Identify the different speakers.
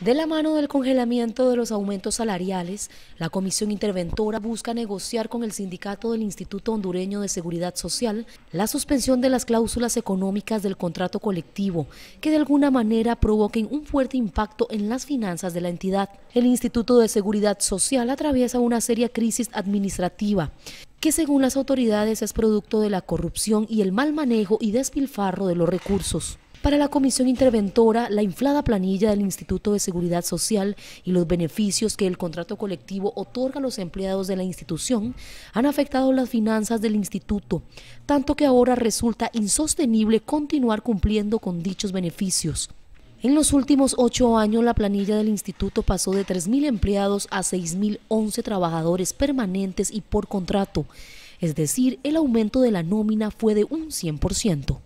Speaker 1: De la mano del congelamiento de los aumentos salariales, la Comisión Interventora busca negociar con el sindicato del Instituto Hondureño de Seguridad Social la suspensión de las cláusulas económicas del contrato colectivo, que de alguna manera provoquen un fuerte impacto en las finanzas de la entidad. El Instituto de Seguridad Social atraviesa una seria crisis administrativa que según las autoridades es producto de la corrupción y el mal manejo y despilfarro de los recursos. Para la comisión interventora, la inflada planilla del Instituto de Seguridad Social y los beneficios que el contrato colectivo otorga a los empleados de la institución han afectado las finanzas del instituto, tanto que ahora resulta insostenible continuar cumpliendo con dichos beneficios. En los últimos ocho años, la planilla del instituto pasó de 3.000 empleados a 6.011 trabajadores permanentes y por contrato, es decir, el aumento de la nómina fue de un
Speaker 2: 100%.